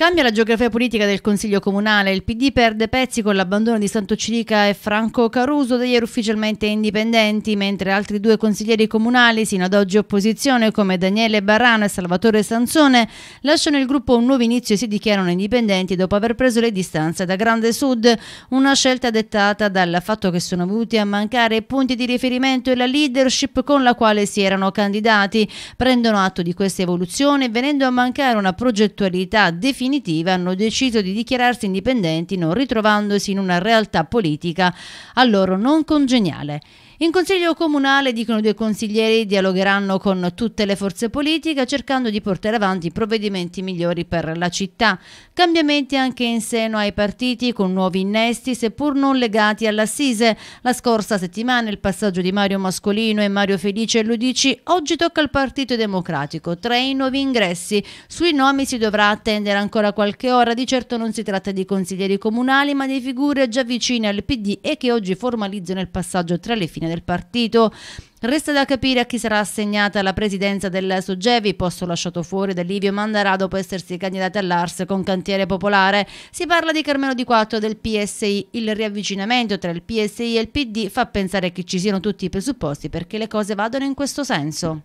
Cambia la geografia politica del Consiglio Comunale, il PD perde pezzi con l'abbandono di Santo Cilica e Franco Caruso, da ieri ufficialmente indipendenti, mentre altri due consiglieri comunali, sino ad oggi opposizione, come Daniele Barrano e Salvatore Sansone, lasciano il gruppo un nuovo inizio e si dichiarano indipendenti dopo aver preso le distanze da Grande Sud, una scelta dettata dal fatto che sono venuti a mancare punti di riferimento e la leadership con la quale si erano candidati. Prendono atto di questa evoluzione venendo a mancare una progettualità definita definitiva hanno deciso di dichiararsi indipendenti non ritrovandosi in una realtà politica a loro non congeniale. In consiglio comunale, dicono i due consiglieri, dialogheranno con tutte le forze politiche cercando di portare avanti provvedimenti migliori per la città. Cambiamenti anche in seno ai partiti con nuovi innesti, seppur non legati all'assise. La scorsa settimana il passaggio di Mario Mascolino e Mario Felice Ludici, oggi tocca al Partito Democratico. Tre i nuovi ingressi. Sui nomi si dovrà attendere ancora qualche ora, di certo non si tratta di consiglieri comunali ma di figure già vicine al PD e che oggi formalizzano il passaggio tra le fine del partito. Resta da capire a chi sarà assegnata la presidenza del Sugevi, posto lasciato fuori da Livio Mandarà dopo essersi candidata all'Ars con Cantiere Popolare. Si parla di Carmelo Di Quattro del PSI. Il riavvicinamento tra il PSI e il PD fa pensare che ci siano tutti i presupposti perché le cose vadano in questo senso.